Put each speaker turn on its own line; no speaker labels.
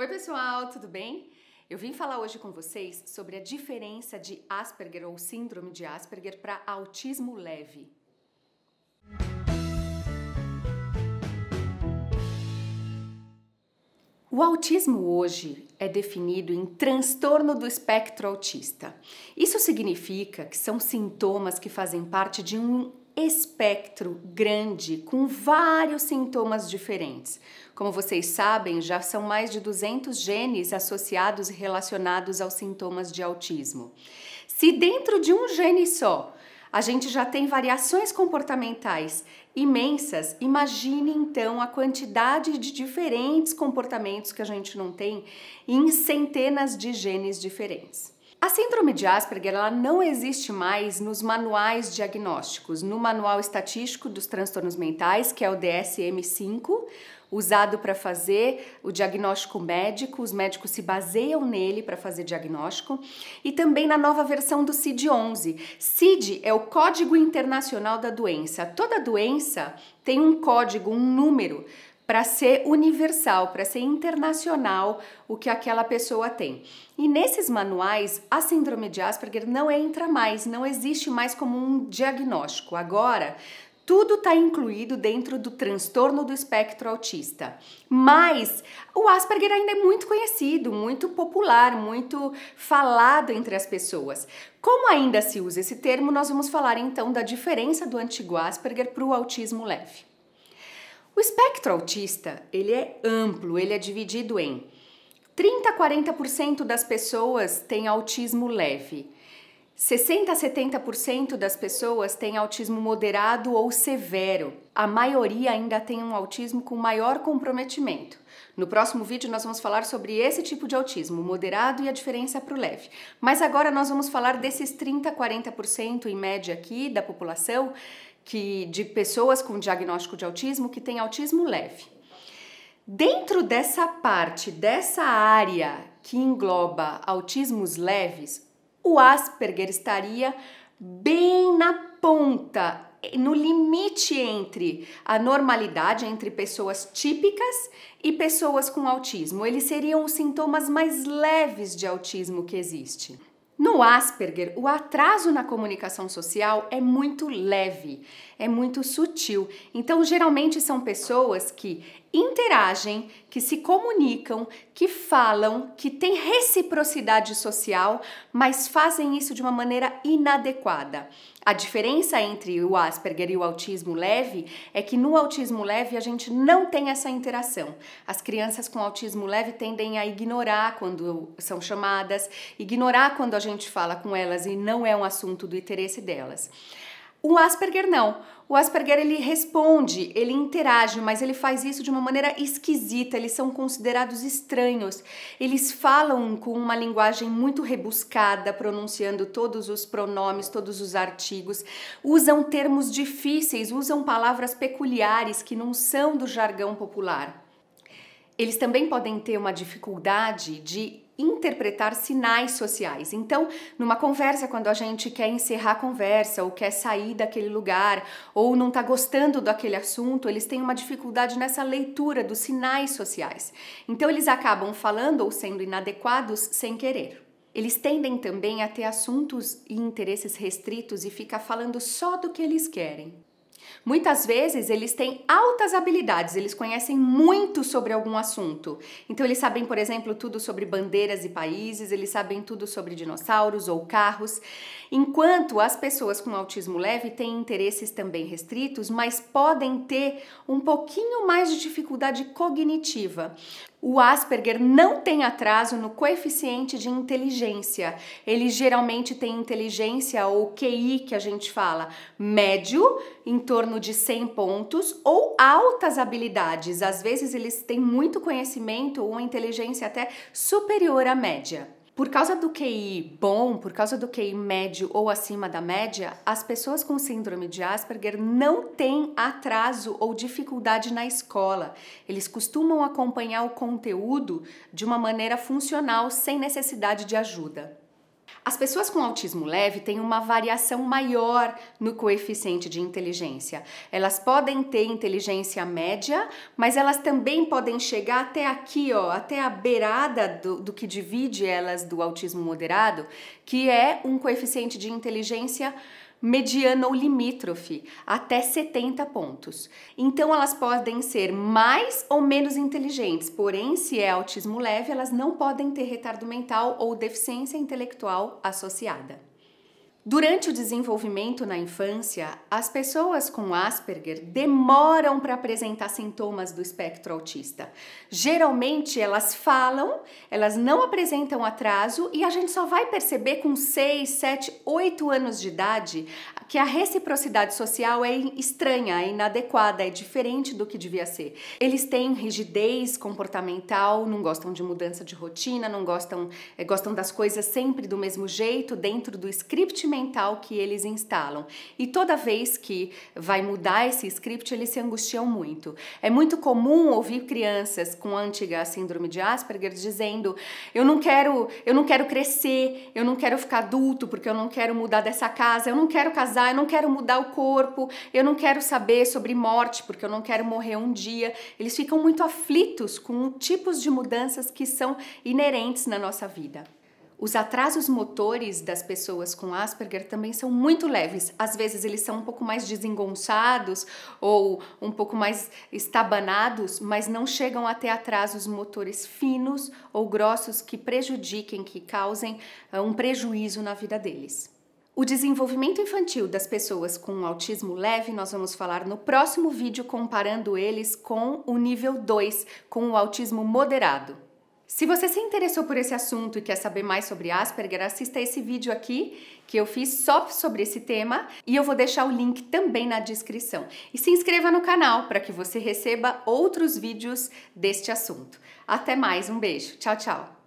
Oi, pessoal, tudo bem? Eu vim falar hoje com vocês sobre a diferença de Asperger ou síndrome de Asperger para autismo leve. O autismo hoje é definido em transtorno do espectro autista. Isso significa que são sintomas que fazem parte de um espectro grande com vários sintomas diferentes. Como vocês sabem, já são mais de 200 genes associados e relacionados aos sintomas de autismo. Se dentro de um gene só a gente já tem variações comportamentais imensas. Imagine então a quantidade de diferentes comportamentos que a gente não tem em centenas de genes diferentes. A síndrome de Asperger ela não existe mais nos manuais diagnósticos, no Manual Estatístico dos Transtornos Mentais, que é o DSM-5, usado para fazer o diagnóstico médico, os médicos se baseiam nele para fazer diagnóstico, e também na nova versão do CID-11. CID é o Código Internacional da Doença. Toda doença tem um código, um número para ser universal, para ser internacional o que aquela pessoa tem. E nesses manuais, a síndrome de Asperger não entra mais, não existe mais como um diagnóstico. Agora, tudo está incluído dentro do transtorno do espectro autista. Mas o Asperger ainda é muito conhecido, muito popular, muito falado entre as pessoas. Como ainda se usa esse termo, nós vamos falar então da diferença do antigo Asperger para o autismo leve. O espectro autista, ele é amplo, ele é dividido em 30 a 40% das pessoas têm autismo leve. 60 a 70% das pessoas têm autismo moderado ou severo. A maioria ainda tem um autismo com maior comprometimento. No próximo vídeo nós vamos falar sobre esse tipo de autismo, moderado e a diferença para o leve. Mas agora nós vamos falar desses 30 a 40% em média aqui da população que de pessoas com diagnóstico de autismo que têm autismo leve. Dentro dessa parte, dessa área que engloba autismos leves, o Asperger estaria bem na ponta, no limite entre a normalidade, entre pessoas típicas e pessoas com autismo. Eles seriam os sintomas mais leves de autismo que existe. No Asperger, o atraso na comunicação social é muito leve, é muito sutil. Então, geralmente são pessoas que interagem, que se comunicam, que falam, que têm reciprocidade social, mas fazem isso de uma maneira inadequada. A diferença entre o Asperger e o autismo leve é que no autismo leve a gente não tem essa interação. As crianças com autismo leve tendem a ignorar quando são chamadas, ignorar quando a gente gente fala com elas e não é um assunto do interesse delas. O Asperger não. O Asperger ele responde, ele interage, mas ele faz isso de uma maneira esquisita. Eles são considerados estranhos. Eles falam com uma linguagem muito rebuscada, pronunciando todos os pronomes, todos os artigos. Usam termos difíceis, usam palavras peculiares que não são do jargão popular eles também podem ter uma dificuldade de interpretar sinais sociais. Então, numa conversa, quando a gente quer encerrar a conversa ou quer sair daquele lugar ou não está gostando daquele assunto, eles têm uma dificuldade nessa leitura dos sinais sociais. Então, eles acabam falando ou sendo inadequados sem querer. Eles tendem também a ter assuntos e interesses restritos e ficar falando só do que eles querem. Muitas vezes eles têm altas habilidades, eles conhecem muito sobre algum assunto. Então eles sabem, por exemplo, tudo sobre bandeiras e países, eles sabem tudo sobre dinossauros ou carros, enquanto as pessoas com autismo leve têm interesses também restritos, mas podem ter um pouquinho mais de dificuldade cognitiva. O Asperger não tem atraso no coeficiente de inteligência. Ele geralmente tem inteligência ou QI, que a gente fala, médio, em torno de 100 pontos, ou altas habilidades. Às vezes eles têm muito conhecimento ou inteligência até superior à média. Por causa do QI bom, por causa do QI médio ou acima da média, as pessoas com síndrome de Asperger não têm atraso ou dificuldade na escola. Eles costumam acompanhar o conteúdo de uma maneira funcional, sem necessidade de ajuda. As pessoas com autismo leve têm uma variação maior no coeficiente de inteligência. Elas podem ter inteligência média, mas elas também podem chegar até aqui, ó, até a beirada do, do que divide elas do autismo moderado, que é um coeficiente de inteligência mediana ou limítrofe, até 70 pontos. Então elas podem ser mais ou menos inteligentes, porém, se é autismo leve, elas não podem ter retardo mental ou deficiência intelectual associada. Durante o desenvolvimento na infância, as pessoas com Asperger demoram para apresentar sintomas do espectro autista. Geralmente elas falam, elas não apresentam atraso e a gente só vai perceber com 6, 7, 8 anos de idade que a reciprocidade social é estranha, é inadequada, é diferente do que devia ser. Eles têm rigidez comportamental, não gostam de mudança de rotina, não gostam, é, gostam das coisas sempre do mesmo jeito, dentro do script mental que eles instalam. E toda vez que vai mudar esse script, eles se angustiam muito. É muito comum ouvir crianças com antiga síndrome de Asperger dizendo: "Eu não quero, eu não quero crescer, eu não quero ficar adulto porque eu não quero mudar dessa casa, eu não quero casar, eu não quero mudar o corpo, eu não quero saber sobre morte porque eu não quero morrer um dia". Eles ficam muito aflitos com tipos de mudanças que são inerentes na nossa vida. Os atrasos motores das pessoas com Asperger também são muito leves. Às vezes eles são um pouco mais desengonçados ou um pouco mais estabanados, mas não chegam a ter atrasos motores finos ou grossos que prejudiquem, que causem eh, um prejuízo na vida deles. O desenvolvimento infantil das pessoas com autismo leve, nós vamos falar no próximo vídeo comparando eles com o nível 2, com o autismo moderado. Se você se interessou por esse assunto e quer saber mais sobre Asperger, assista esse vídeo aqui que eu fiz só sobre esse tema e eu vou deixar o link também na descrição. E se inscreva no canal para que você receba outros vídeos deste assunto. Até mais, um beijo. Tchau, tchau.